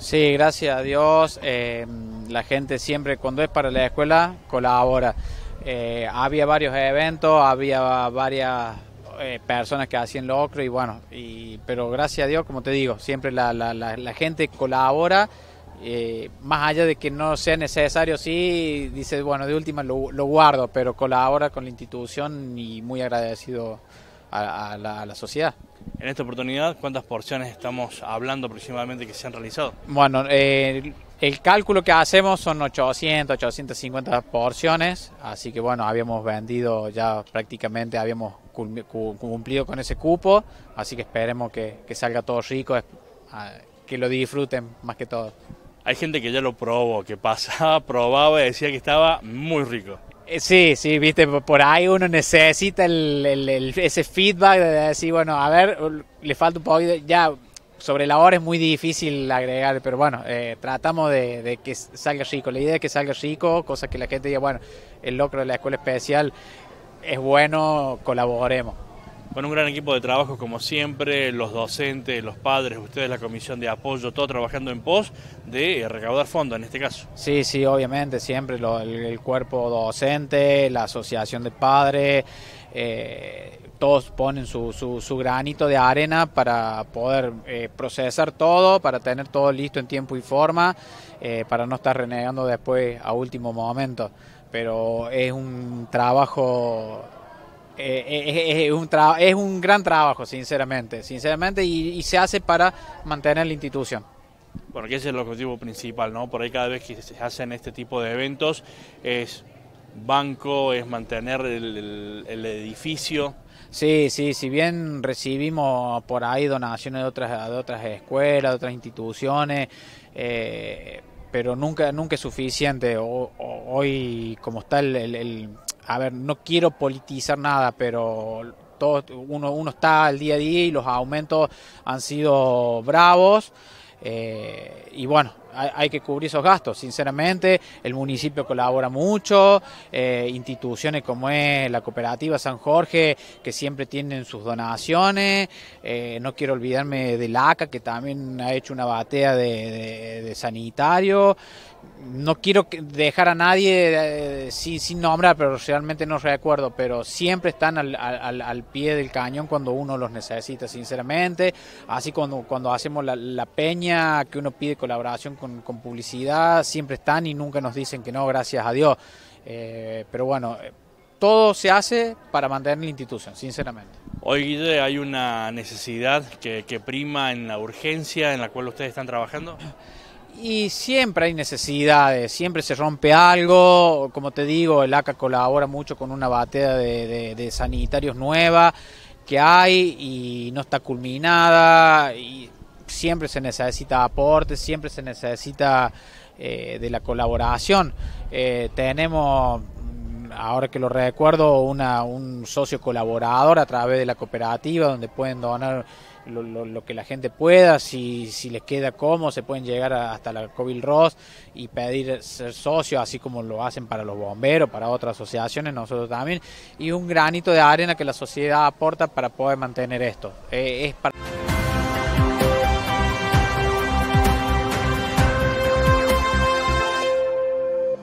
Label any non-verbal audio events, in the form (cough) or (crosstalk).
Sí, gracias a Dios. Em, la gente siempre cuando es para la escuela colabora. Eh, había varios eventos, había varias eh, personas que hacían locro y bueno, pero gracias a Dios, como te digo, siempre la, la, la, gente colabora. Eh, más allá de que no sea necesario, sí, dice bueno, de última lo, guardo, pero colabora con la institución y muy agradecido a la sociedad. En esta oportunidad, ¿cuántas porciones estamos hablando aproximadamente que se han realizado? Bueno, eh, el cálculo que hacemos son 800, 850 porciones, así que bueno, habíamos vendido ya prácticamente, habíamos cumplido con ese cupo, así que esperemos que, que salga todo rico, que lo disfruten más que todo. Hay gente que ya lo probó, que pasaba, (laughs) probaba y decía que estaba muy rico. Eh, sí, sí, viste, por ahí uno necesita ese feedback de decir, bueno, a ver, le falta un poquito, ya sobre la hora es muy difícil agregar, pero bueno, eh, tratamos de, que salga rico. La idea es que salga rico, cosa que la gente diga, bueno, el locro de la escuela especial es bueno, colaboremos con un gran equipo de trabajo como siempre, los docentes, los padres, ustedes, la comisión de apoyo, todo trabajando en pos de eh, recaudar fondos en este caso. Sí, sí, obviamente, siempre el, cuerpo docente, la asociación de padres, eh, todos ponen su, granito de arena para poder eh, procesar todo, para tener todo listo en tiempo y forma, para no estar renegando después a último momento. Pero es un trabajo eh, eh, eh, es, un es un gran trabajo, sinceramente, sinceramente, y, se hace para mantener la institución. Porque ese es el objetivo principal, ¿no? Por ahí cada vez que se hacen este tipo de eventos es banco, es mantener el, edificio. Sí, sí, si bien recibimos por ahí donaciones de otras, de otras escuelas, de otras instituciones, pero nunca, nunca es suficiente. hoy, como está el, a ver, no quiero politizar nada, pero todo, uno, uno está al día a día y los aumentos han sido bravos. Eh, y bueno, hay, que cubrir esos gastos. Sinceramente, el municipio colabora mucho, eh, instituciones como es la cooperativa San Jorge, que siempre tienen sus donaciones, eh, no quiero olvidarme de LACA, que también ha hecho una batea de, sanitario. No quiero dejar a nadie eh, sin, sin, nombrar, pero realmente no recuerdo, pero siempre están al, pie del cañón cuando uno los necesita, sinceramente. Así cuando, cuando hacemos la, la peña que uno pide colaboración con, publicidad, siempre están y nunca nos dicen que no, gracias a Dios. Eh, pero bueno, eh, todo se hace para mantener la institución, sinceramente. Hoy, hay una necesidad que, prima en la urgencia en la cual ustedes están trabajando. Y siempre hay necesidades, siempre se rompe algo, como te digo, el ACA colabora mucho con una batea de, sanitarios nueva que hay y no está culminada siempre se necesita aporte, siempre se necesita eh, de la colaboración. Eh, tenemos, mm, ahora que lo recuerdo, un socio colaborador a través de la cooperativa donde pueden donar lo, que la gente pueda, si, si les queda como, se pueden llegar hasta la Covil Ross y pedir ser socio, así como lo hacen para los bomberos, para otras asociaciones, nosotros también, y un granito de arena que la sociedad aporta para poder mantener esto. Eh, es